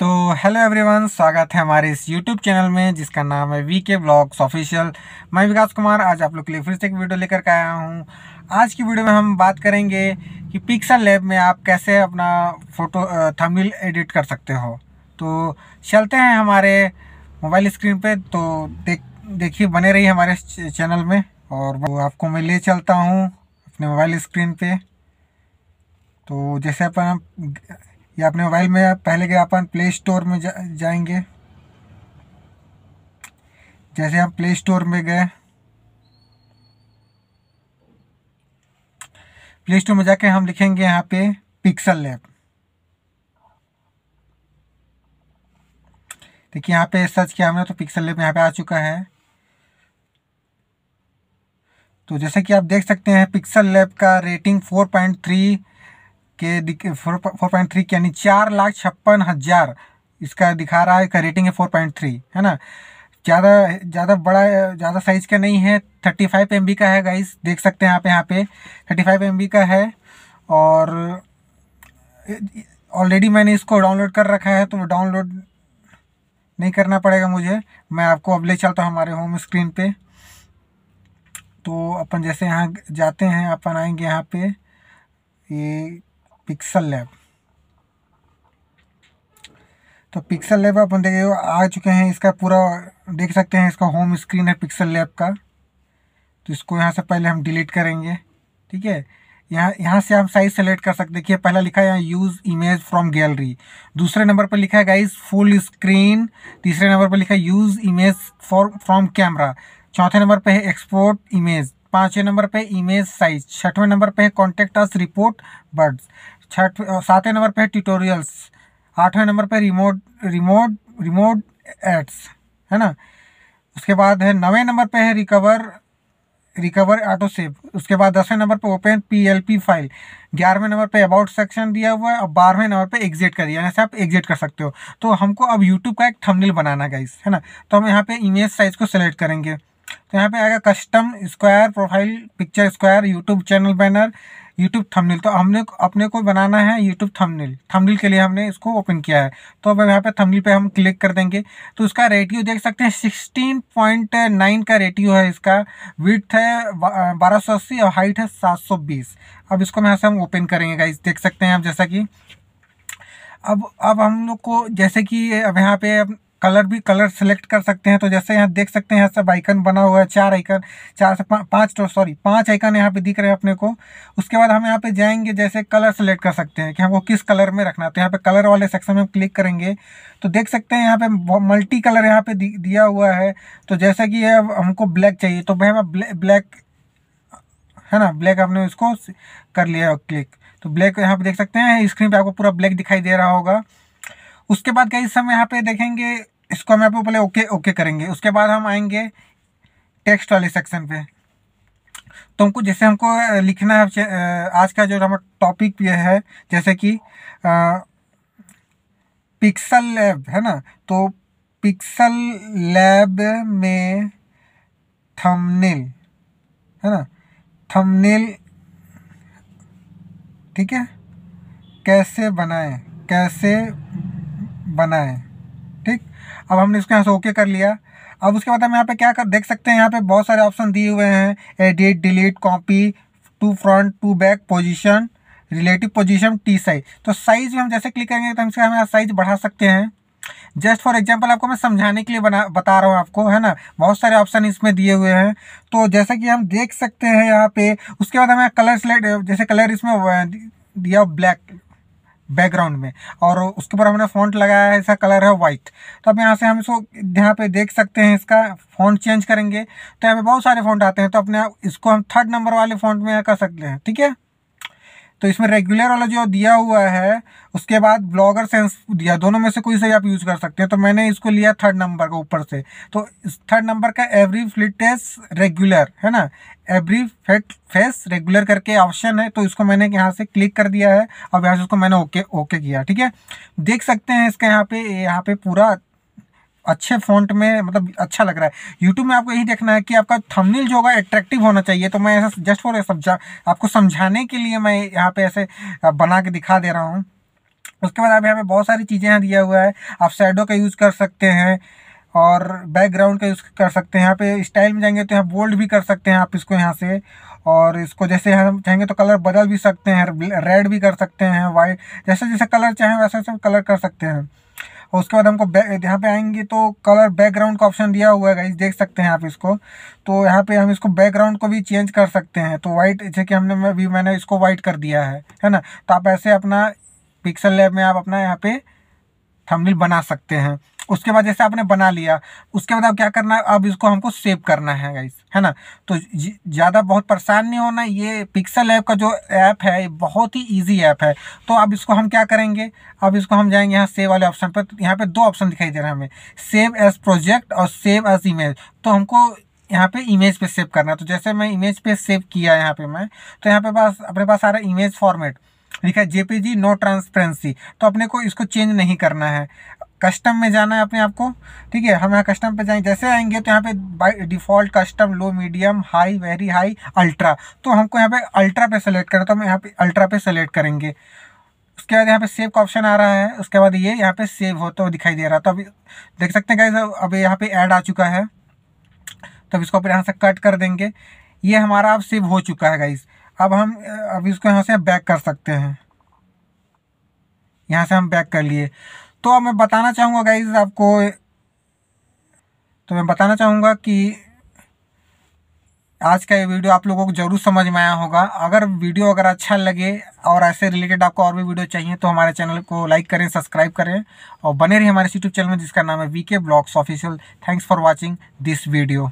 तो hello everyone स्वागत है हमारे इस यूट्यूब चैनल में जिसका नाम है वी के ब्लॉग्स ऑफिशियल मैं विकास कुमार आज आप लोग के लिए फिर से एक वीडियो लेकर के आया हूँ आज की वीडियो में हम बात करेंगे कि पिक्सल लैब में आप कैसे अपना फ़ोटो थंबनेल एडिट कर सकते हो तो चलते हैं हमारे मोबाइल स्क्रीन पर तो देख देखिए बने रही हमारे चैनल में और वो आपको मैं ले चलता हूँ अपने मोबाइल स्क्रीन पर तो जैसे अपन ये अपने मोबाइल में पहले के अपन प्ले स्टोर में जा, जाएंगे जैसे हम प्ले स्टोर में गए प्ले स्टोर में जाके हम लिखेंगे यहाँ पे पिक्सल लैब देखिए यहाँ पे सर्च किया हमने तो पिक्सल लैब यहाँ पे आ चुका है तो जैसे कि आप देख सकते हैं पिक्सल लैब का रेटिंग फोर पॉइंट थ्री के फोर पॉइंट थ्री यानी चार लाख छप्पन हज़ार इसका दिखा रहा है इसका रेटिंग है फोर पॉइंट थ्री है ना ज़्यादा ज़्यादा बड़ा ज़्यादा साइज़ का नहीं है थर्टी फाइव एम का है गाइस देख सकते हैं आप यहाँ पे थर्टी फाइव एम का है और ऑलरेडी मैंने इसको डाउनलोड कर रखा है तो डाउनलोड नहीं करना पड़ेगा मुझे मैं आपको अब ले चलता हूँ हमारे होम स्क्रीन पे तो अपन जैसे यहाँ जाते हैं अपन आएंगे यहाँ पे ये पिक्सल लैब तो पिक्सल लैब अपन देखे आ चुके हैं इसका पूरा देख सकते हैं इसका होम स्क्रीन है पिक्सल लैब का तो इसको यहाँ से पहले हम डिलीट करेंगे ठीक है यहाँ यहाँ से हम साइज सेलेक्ट कर सकते देखिए पहला लिखा है यहाँ यूज़ इमेज फ्रॉम गैलरी दूसरे नंबर पर लिखा है गाइज फुल स्क्रीन तीसरे नंबर पर लिखा है use image for from camera चौथे नंबर पर है एक्सपोर्ट इमेज पाँचवें नंबर पे इमेज साइज छठवें नंबर पे है कॉन्टेक्ट अस रिपोर्ट बर्ड छठ सातवें नंबर पे है ट्यूटोरियल्स आठवें नंबर पे रिमोट रिमोट रिमोट एड्स है ना उसके बाद है नवें नंबर पे है रिकवर रिकवर ऑटो सेव उसके बाद दसवें नंबर पे ओपन पीएलपी फाइल ग्यारहवें नंबर पे अबाउट सेक्शन दिया हुआ है और बारहवें नंबर पे एग्जिट कर दिया जैसे आप एग्जिट कर सकते हो तो हमको अब यूट्यूब का एक थंबनेल बनाना गाइस है ना तो हम यहाँ पे इमेज साइज को सेलेक्ट करेंगे तो यहाँ पे आएगा custom square profile picture square YouTube channel banner YouTube thumbnail तो हमने अपने को बनाना है यूट्यूब थंबनेल थंबनेल के लिए हमने इसको ओपन किया है तो अब यहाँ पे थंबनेल पे हम क्लिक कर देंगे तो उसका रेटियो देख सकते हैं सिक्सटीन पॉइंट नाइन का रेटियो है इसका विथ है बारह सौ अस्सी और हाइट है सात सौ बीस अब इसको यहाँ से हम ओपन करेंगे गाइज देख सकते हैं आप जैसा कि अब अब हम लोग को जैसे कि अब यहाँ पे कलर भी कलर सेलेक्ट कर सकते हैं तो जैसे यहाँ देख सकते हैं यहाँ सब आइकन बना हुआ है चार आइकन चार से पा, पाँच तो सॉरी पाँच आइकन यहाँ पे दिख रहे हैं अपने को उसके बाद हम यहाँ पे जाएंगे जैसे कलर सेलेक्ट कर सकते हैं कि हमको किस कलर में रखना है तो यहाँ पे कलर वाले सेक्शन में हम क्लिक करेंगे तो देख सकते हैं यहाँ पे मल्टी कलर यहाँ पे दिया हुआ है तो जैसा कि हमको ब्लैक चाहिए तो भाई हम ब्लैक है ना ब्लैक आपने उसको कर लिया क्लिक तो ब्लैक यहाँ पे देख सकते हैं स्क्रीन पे आपको पूरा ब्लैक दिखाई दे रहा होगा उसके बाद कई समय यहाँ पे देखेंगे इसको हम आपको पहले ओके ओके करेंगे उसके बाद हम आएंगे टेक्स्ट वाले सेक्शन पे तो हमको जैसे हमको लिखना है आज का जो हमारा टॉपिक ये है जैसे कि पिक्सल लैब है ना तो पिक्सल लैब में थंबनेल है ना थंबनेल ठीक है कैसे बनाएं कैसे बनाएं ठीक अब हमने इसको यहाँ से ओके कर लिया अब उसके बाद हम यहाँ पे क्या कर देख सकते हैं यहाँ पे बहुत सारे ऑप्शन दिए हुए हैं edit delete copy to front to back position relative position T size तो साइज में हम जैसे क्लिक करेंगे तो हमसे हम साइज बढ़ा सकते हैं जस्ट फॉर एग्जाम्पल आपको मैं समझाने के लिए बना बता रहा हूँ आपको है ना बहुत सारे ऑप्शन इसमें दिए हुए हैं तो जैसा कि हम देख सकते हैं यहाँ पे उसके बाद हमें कलर सेलेक्ट जैसे कलर इसमें दिया ब्लैक बैकग्राउंड में और उसके ऊपर हमने फॉन्ट लगाया है इसका कलर है वाइट तो अब यहाँ से हम इसको यहाँ पे देख सकते हैं इसका फॉन्ट चेंज करेंगे तो यहाँ पे बहुत सारे फॉन्ट आते हैं तो अपने इसको हम थर्ड नंबर वाले फॉन्ट में कर सकते हैं ठीक है तो इसमें रेगुलर वाला जो दिया हुआ है उसके बाद ब्लॉगर सेंस दिया दोनों में से कोई से आप यूज़ कर सकते हैं तो मैंने इसको लिया थर्ड नंबर का ऊपर से तो थर्ड नंबर का एवरी फ्लिट रेगुलर है ना एवरी फेट फेस रेगुलर करके ऑप्शन है तो इसको मैंने यहाँ से क्लिक कर दिया है और यहाँ से उसको मैंने ओके ओके किया ठीक है देख सकते हैं इसका यहाँ पे यहाँ पे पूरा अच्छे फॉन्ट में मतलब अच्छा लग रहा है यूट्यूब में आपको यही देखना है कि आपका थंबनेल जो होगा एट्रैक्टिव होना चाहिए तो मैं ऐसा जस्ट फॉर समझा आपको समझाने के लिए मैं यहाँ पे ऐसे बना के दिखा दे रहा हूँ उसके बाद आप यहाँ पे बहुत सारी चीज़ें यहाँ दिया हुआ है आप शेडो का यूज़ कर सकते हैं और बैकग्राउंड का यूज़ कर सकते हैं यहाँ पे स्टाइल में जाएंगे तो यहाँ बोल्ड भी कर सकते हैं आप इसको यहाँ से और इसको जैसे हम चाहेंगे तो कलर बदल भी सकते हैं रेड भी कर सकते हैं वाइट जैसे जैसे कलर चाहें वैसे वैसे कलर कर सकते हैं और उसके बाद हमको यहाँ पे आएंगे तो कलर बैकग्राउंड का ऑप्शन दिया हुआ है गाइज देख सकते हैं आप इसको तो यहाँ पे हम इसको बैकग्राउंड को भी चेंज कर सकते हैं तो वाइट जैसे कि हमने भी मैंने इसको वाइट कर दिया है है ना तो आप ऐसे अपना पिक्सल लैब में आप अपना यहाँ पे थंबनेल बना सकते हैं उसके बाद जैसे आपने बना लिया उसके बाद अब क्या करना है अब इसको हमको सेव करना है गाइस है ना तो ज़्यादा बहुत परेशान नहीं होना ये पिक्सल ऐप का जो ऐप है ये बहुत ही ईजी ऐप है तो अब इसको हम क्या करेंगे अब इसको हम जाएंगे यहाँ सेव वाले ऑप्शन पर तो यहाँ पे दो ऑप्शन दिखाई दे रहा हैं हमें सेव एज प्रोजेक्ट और सेव एज इमेज तो हमको यहाँ पे इमेज पे सेव करना है तो जैसे मैं इमेज पे सेव किया यहाँ पे मैं तो यहाँ पे पास अपने पास आ रहा है इमेज फॉर्मेट लिखा है जेपीजी नो ट्रांसपेरेंसी तो अपने को इसको चेंज नहीं करना है कस्टम में जाना है अपने आपको ठीक है हम यहाँ कस्टम पे जाएंगे जैसे आएंगे तो यहाँ पे by default custom low medium high very high ultra तो हमको यहाँ पे अल्ट्रा पे सेलेक्ट करना तो हम यहाँ पे अल्ट्रा पे सेलेक्ट करेंगे उसके बाद यहाँ पे सेव का ऑप्शन आ रहा है उसके बाद ये यहाँ पे सेव होता हुआ दिखाई दे रहा तो अभी देख सकते हैं गाइज अभी यहाँ पे ऐड आ चुका है तो इसको अपने यहाँ से कट कर देंगे ये हमारा अब सेव हो चुका है गाइज अब हम अभी इसको यहाँ से बैक कर सकते हैं यहाँ से हम बैक कर लिए तो मैं बताना चाहूँगा गाइज आपको तो मैं बताना चाहूँगा कि आज का ये वीडियो आप लोगों को जरूर समझ में आया होगा अगर वीडियो अगर अच्छा लगे और ऐसे रिलेटेड आपको और भी वीडियो चाहिए तो हमारे चैनल को लाइक करें सब्सक्राइब करें और बने रहिए हमारे यूट्यूब चैनल में जिसका नाम है V K blogs official thanks for watching this video